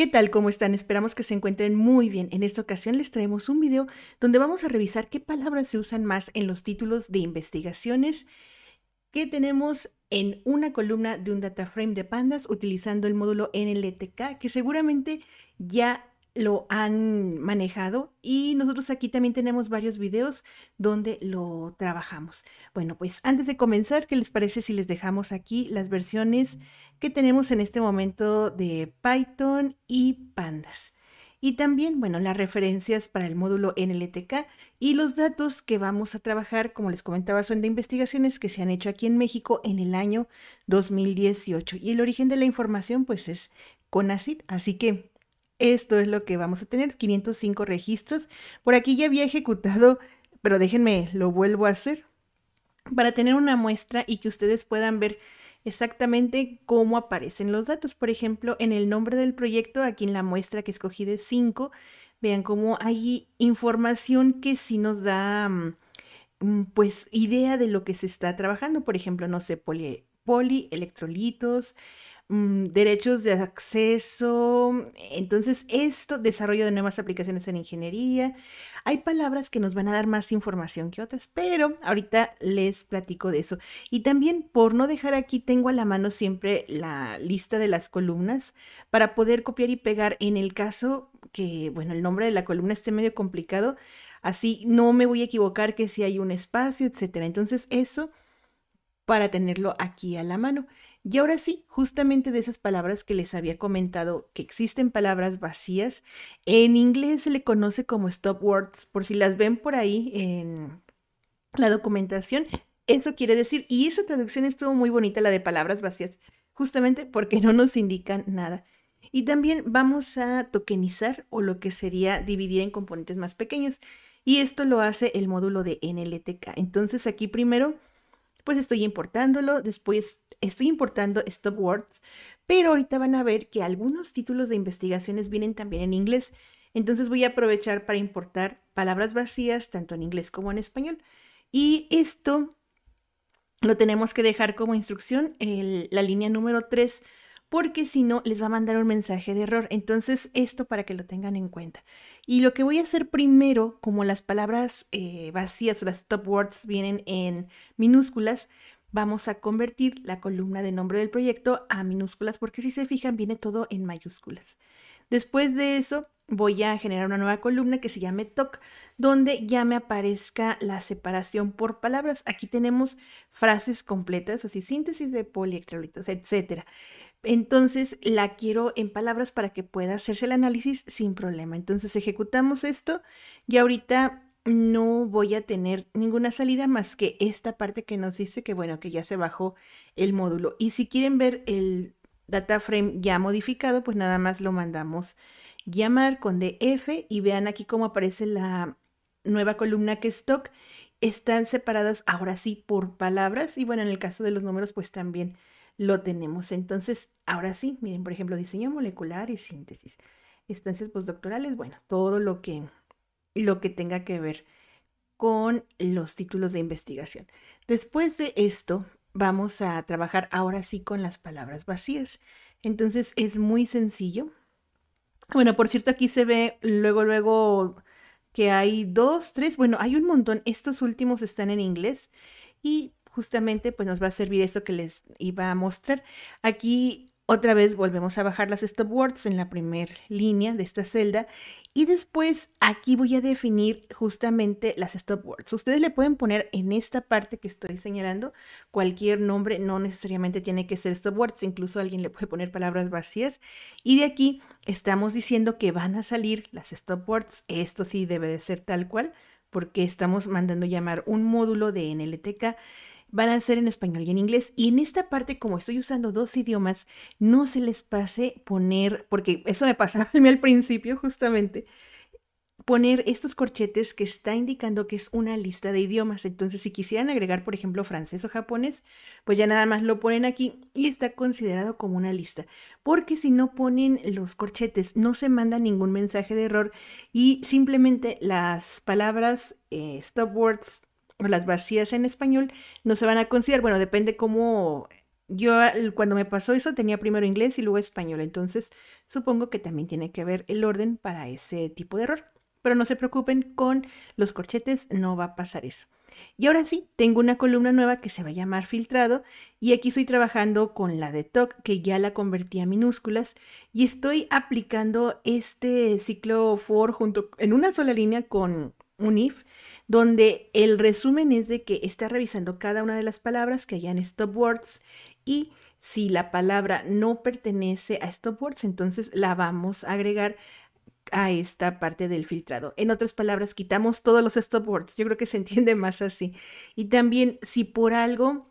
¿Qué tal? ¿Cómo están? Esperamos que se encuentren muy bien. En esta ocasión les traemos un video donde vamos a revisar qué palabras se usan más en los títulos de investigaciones que tenemos en una columna de un data frame de pandas utilizando el módulo NLTK que seguramente ya lo han manejado y nosotros aquí también tenemos varios videos donde lo trabajamos. Bueno, pues antes de comenzar, ¿qué les parece si les dejamos aquí las versiones que tenemos en este momento de Python y Pandas? Y también, bueno, las referencias para el módulo NLTK y los datos que vamos a trabajar, como les comentaba, son de investigaciones que se han hecho aquí en México en el año 2018. Y el origen de la información, pues, es CONACIT, así que esto es lo que vamos a tener, 505 registros. Por aquí ya había ejecutado, pero déjenme, lo vuelvo a hacer para tener una muestra y que ustedes puedan ver exactamente cómo aparecen los datos. Por ejemplo, en el nombre del proyecto, aquí en la muestra que escogí de 5, vean cómo hay información que sí nos da mm, mm, pues idea de lo que se está trabajando. Por ejemplo, no sé, poli, electrolitos... Mm, derechos de acceso. Entonces, esto, desarrollo de nuevas aplicaciones en ingeniería. Hay palabras que nos van a dar más información que otras, pero ahorita les platico de eso. Y también, por no dejar aquí, tengo a la mano siempre la lista de las columnas para poder copiar y pegar en el caso que, bueno, el nombre de la columna esté medio complicado. Así no me voy a equivocar que si hay un espacio, etcétera. Entonces, eso para tenerlo aquí a la mano. Y ahora sí, justamente de esas palabras que les había comentado, que existen palabras vacías, en inglés se le conoce como stop words, por si las ven por ahí en la documentación, eso quiere decir, y esa traducción estuvo muy bonita, la de palabras vacías, justamente porque no nos indican nada. Y también vamos a tokenizar o lo que sería dividir en componentes más pequeños. Y esto lo hace el módulo de NLTK. Entonces aquí primero pues estoy importándolo, después estoy importando stop words, pero ahorita van a ver que algunos títulos de investigaciones vienen también en inglés, entonces voy a aprovechar para importar palabras vacías tanto en inglés como en español. Y esto lo tenemos que dejar como instrucción en la línea número 3 porque si no les va a mandar un mensaje de error. Entonces esto para que lo tengan en cuenta. Y lo que voy a hacer primero, como las palabras eh, vacías o las top words vienen en minúsculas, vamos a convertir la columna de nombre del proyecto a minúsculas porque si se fijan viene todo en mayúsculas. Después de eso voy a generar una nueva columna que se llame TOC, donde ya me aparezca la separación por palabras. Aquí tenemos frases completas, así síntesis de poliacrolitos, etcétera. Entonces la quiero en palabras para que pueda hacerse el análisis sin problema. Entonces ejecutamos esto y ahorita no voy a tener ninguna salida más que esta parte que nos dice que bueno, que ya se bajó el módulo. Y si quieren ver el data frame ya modificado, pues nada más lo mandamos llamar con DF y vean aquí cómo aparece la nueva columna que stock. Están separadas ahora sí por palabras y bueno, en el caso de los números pues también lo tenemos. Entonces, ahora sí, miren, por ejemplo, diseño molecular y síntesis. Estancias postdoctorales, bueno, todo lo que, lo que tenga que ver con los títulos de investigación. Después de esto, vamos a trabajar ahora sí con las palabras vacías. Entonces, es muy sencillo. Bueno, por cierto, aquí se ve luego, luego que hay dos, tres, bueno, hay un montón. Estos últimos están en inglés y justamente pues nos va a servir eso que les iba a mostrar. Aquí otra vez volvemos a bajar las stop words en la primera línea de esta celda y después aquí voy a definir justamente las stop words. Ustedes le pueden poner en esta parte que estoy señalando cualquier nombre, no necesariamente tiene que ser stop words, incluso alguien le puede poner palabras vacías. Y de aquí estamos diciendo que van a salir las stop words, esto sí debe de ser tal cual, porque estamos mandando llamar un módulo de NLTK van a ser en español y en inglés. Y en esta parte, como estoy usando dos idiomas, no se les pase poner, porque eso me pasaba a mí al principio justamente, poner estos corchetes que está indicando que es una lista de idiomas. Entonces, si quisieran agregar, por ejemplo, francés o japonés, pues ya nada más lo ponen aquí y está considerado como una lista. Porque si no ponen los corchetes, no se manda ningún mensaje de error y simplemente las palabras eh, stop words las vacías en español no se van a considerar, bueno, depende cómo yo cuando me pasó eso tenía primero inglés y luego español, entonces supongo que también tiene que ver el orden para ese tipo de error. Pero no se preocupen, con los corchetes no va a pasar eso. Y ahora sí, tengo una columna nueva que se va a llamar filtrado y aquí estoy trabajando con la de TOC que ya la convertí a minúsculas y estoy aplicando este ciclo for junto en una sola línea con un if donde el resumen es de que está revisando cada una de las palabras que hayan stop words y si la palabra no pertenece a stop words, entonces la vamos a agregar a esta parte del filtrado. En otras palabras, quitamos todos los stop words. Yo creo que se entiende más así. Y también si por algo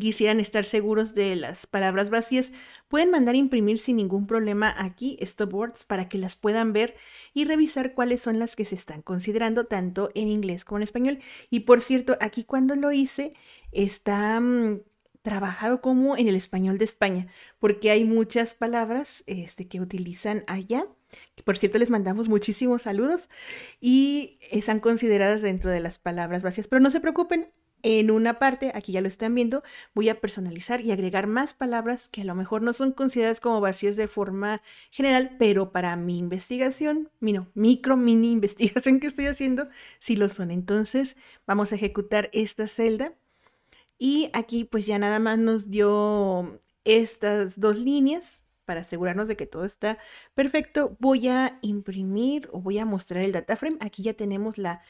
quisieran estar seguros de las palabras vacías, pueden mandar imprimir sin ningún problema aquí stopwords para que las puedan ver y revisar cuáles son las que se están considerando tanto en inglés como en español. Y por cierto, aquí cuando lo hice está mm, trabajado como en el español de España, porque hay muchas palabras este, que utilizan allá. Por cierto, les mandamos muchísimos saludos y están consideradas dentro de las palabras vacías, pero no se preocupen, en una parte, aquí ya lo están viendo, voy a personalizar y agregar más palabras que a lo mejor no son consideradas como vacías de forma general, pero para mi investigación, mi micro, mini investigación que estoy haciendo, sí lo son. Entonces, vamos a ejecutar esta celda. Y aquí pues ya nada más nos dio estas dos líneas para asegurarnos de que todo está perfecto. Voy a imprimir o voy a mostrar el data frame. Aquí ya tenemos la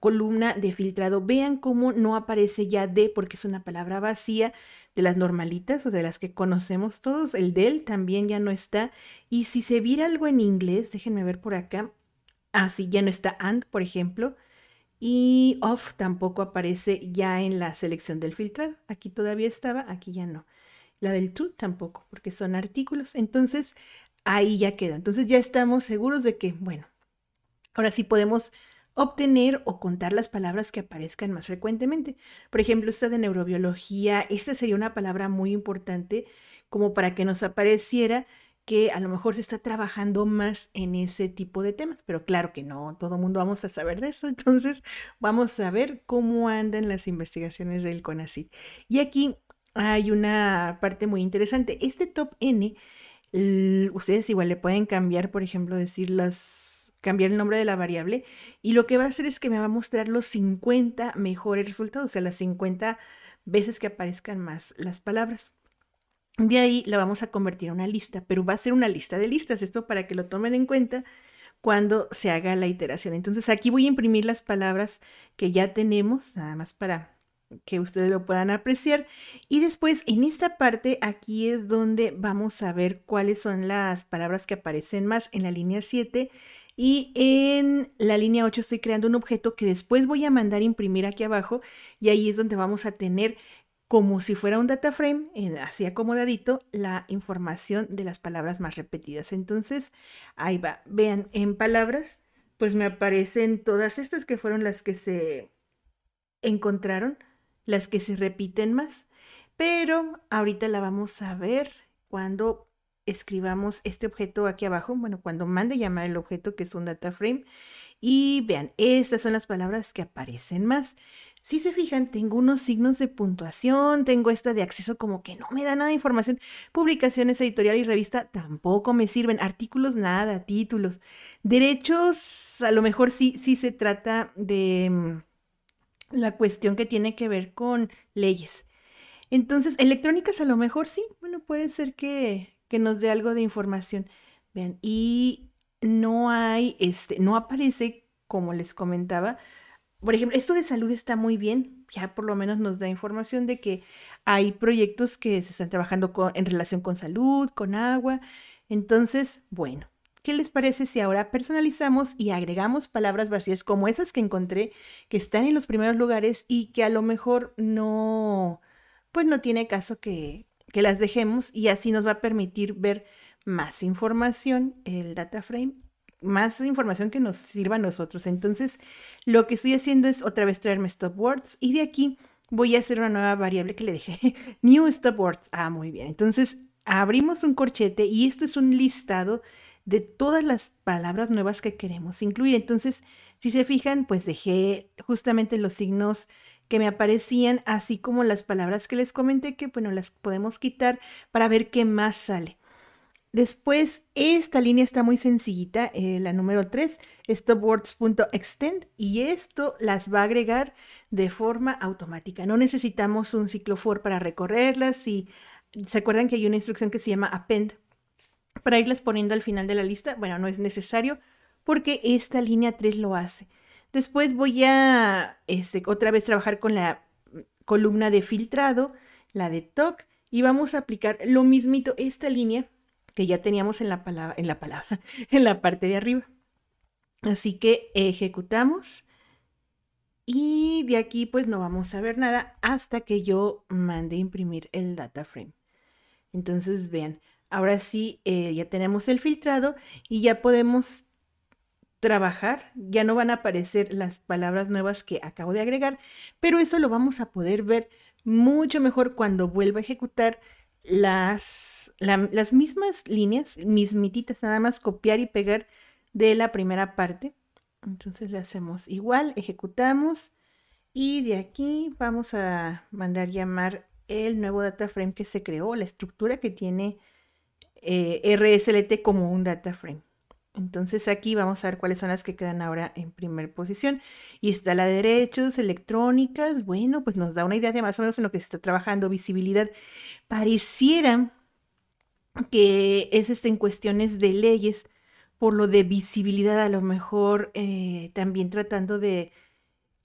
columna de filtrado, vean cómo no aparece ya de, porque es una palabra vacía de las normalitas o de las que conocemos todos. El del también ya no está. Y si se vira algo en inglés, déjenme ver por acá. así ah, ya no está and, por ejemplo. Y off tampoco aparece ya en la selección del filtrado. Aquí todavía estaba, aquí ya no. La del to tampoco, porque son artículos. Entonces, ahí ya quedó. Entonces ya estamos seguros de que, bueno, ahora sí podemos obtener o contar las palabras que aparezcan más frecuentemente. Por ejemplo, esta de neurobiología, esta sería una palabra muy importante como para que nos apareciera que a lo mejor se está trabajando más en ese tipo de temas, pero claro que no, todo el mundo vamos a saber de eso, entonces vamos a ver cómo andan las investigaciones del CONACYT. Y aquí hay una parte muy interesante, este top N, ustedes igual le pueden cambiar, por ejemplo, decir las cambiar el nombre de la variable y lo que va a hacer es que me va a mostrar los 50 mejores resultados, o sea, las 50 veces que aparezcan más las palabras. De ahí la vamos a convertir a una lista, pero va a ser una lista de listas, esto para que lo tomen en cuenta cuando se haga la iteración. Entonces aquí voy a imprimir las palabras que ya tenemos, nada más para que ustedes lo puedan apreciar. Y después en esta parte aquí es donde vamos a ver cuáles son las palabras que aparecen más en la línea 7 y en la línea 8 estoy creando un objeto que después voy a mandar imprimir aquí abajo y ahí es donde vamos a tener como si fuera un data frame, así acomodadito, la información de las palabras más repetidas. Entonces, ahí va. Vean, en palabras, pues me aparecen todas estas que fueron las que se encontraron, las que se repiten más. Pero ahorita la vamos a ver cuando escribamos este objeto aquí abajo, bueno, cuando mande llamar el objeto que es un data frame. Y vean, estas son las palabras que aparecen más. Si se fijan, tengo unos signos de puntuación, tengo esta de acceso como que no me da nada de información. Publicaciones, editorial y revista tampoco me sirven. Artículos, nada, títulos. Derechos, a lo mejor sí, sí se trata de mm, la cuestión que tiene que ver con leyes. Entonces, electrónicas a lo mejor sí, bueno, puede ser que, que nos dé algo de información. Vean, y no hay, este, no aparece, como les comentaba, por ejemplo, esto de salud está muy bien, ya por lo menos nos da información de que hay proyectos que se están trabajando en relación con salud, con agua. Entonces, bueno, ¿Qué les parece si ahora personalizamos y agregamos palabras vacías como esas que encontré, que están en los primeros lugares y que a lo mejor no, pues no tiene caso que, que las dejemos y así nos va a permitir ver más información, el data frame, más información que nos sirva a nosotros. Entonces, lo que estoy haciendo es otra vez traerme stop words y de aquí voy a hacer una nueva variable que le dejé, new stop words. Ah, muy bien. Entonces, abrimos un corchete y esto es un listado de todas las palabras nuevas que queremos incluir. Entonces, si se fijan, pues dejé justamente los signos que me aparecían, así como las palabras que les comenté, que bueno, las podemos quitar para ver qué más sale. Después, esta línea está muy sencillita, eh, la número 3, stopwords.extend, y esto las va a agregar de forma automática. No necesitamos un ciclo for para recorrerlas y se acuerdan que hay una instrucción que se llama append para irlas poniendo al final de la lista. Bueno, no es necesario porque esta línea 3 lo hace. Después voy a este, otra vez trabajar con la columna de filtrado, la de TOC, y vamos a aplicar lo mismito, esta línea que ya teníamos en la palabra, en la palabra, en la parte de arriba. Así que ejecutamos y de aquí pues no vamos a ver nada hasta que yo mande imprimir el data frame. Entonces vean, ahora sí eh, ya tenemos el filtrado y ya podemos trabajar, ya no van a aparecer las palabras nuevas que acabo de agregar, pero eso lo vamos a poder ver mucho mejor cuando vuelva a ejecutar las, las mismas líneas, mismititas, nada más copiar y pegar de la primera parte. Entonces le hacemos igual, ejecutamos y de aquí vamos a mandar llamar el nuevo data frame que se creó, la estructura que tiene eh, RSLT como un data frame. Entonces aquí vamos a ver cuáles son las que quedan ahora en primer posición. Y está la de derechos, electrónicas. Bueno, pues nos da una idea de más o menos en lo que se está trabajando, visibilidad. Pareciera que es este, en cuestiones de leyes, por lo de visibilidad, a lo mejor eh, también tratando de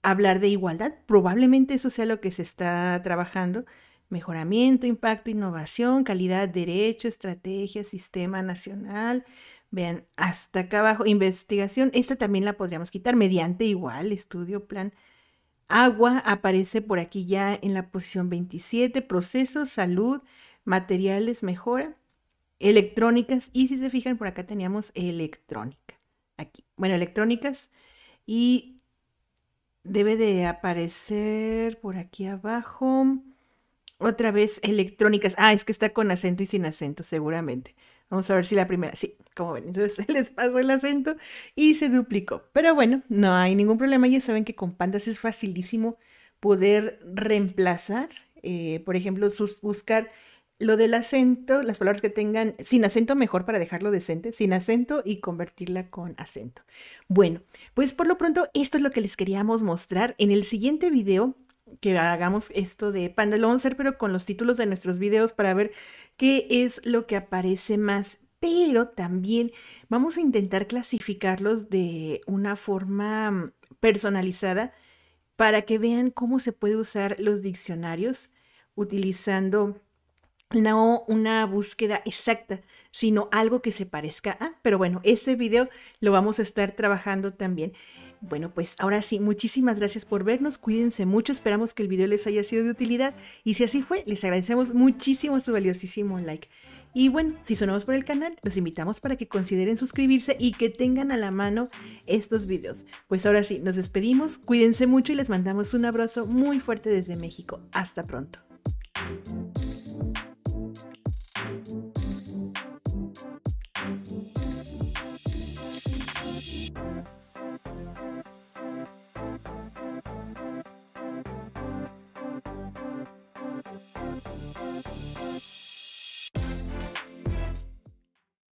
hablar de igualdad. Probablemente eso sea lo que se está trabajando. Mejoramiento, impacto, innovación, calidad, derecho, estrategia, sistema nacional, Vean, hasta acá abajo, investigación, esta también la podríamos quitar mediante igual, estudio, plan. Agua aparece por aquí ya en la posición 27, procesos, salud, materiales, mejora, electrónicas, y si se fijan, por acá teníamos electrónica, aquí. Bueno, electrónicas y debe de aparecer por aquí abajo, otra vez electrónicas. Ah, es que está con acento y sin acento, seguramente. Vamos a ver si la primera, sí, como ven, entonces les pasó el acento y se duplicó. Pero bueno, no hay ningún problema, ya saben que con pandas es facilísimo poder reemplazar, eh, por ejemplo, buscar lo del acento, las palabras que tengan sin acento mejor para dejarlo decente, sin acento y convertirla con acento. Bueno, pues por lo pronto esto es lo que les queríamos mostrar. En el siguiente video que hagamos esto de hacer pero con los títulos de nuestros videos para ver qué es lo que aparece más. Pero también vamos a intentar clasificarlos de una forma mm, personalizada para que vean cómo se puede usar los diccionarios utilizando no una búsqueda exacta, sino algo que se parezca a. Pero bueno, ese video lo vamos a estar trabajando también. Bueno, pues ahora sí, muchísimas gracias por vernos, cuídense mucho, esperamos que el video les haya sido de utilidad y si así fue, les agradecemos muchísimo su valiosísimo like. Y bueno, si sonamos por el canal, los invitamos para que consideren suscribirse y que tengan a la mano estos videos. Pues ahora sí, nos despedimos, cuídense mucho y les mandamos un abrazo muy fuerte desde México. Hasta pronto.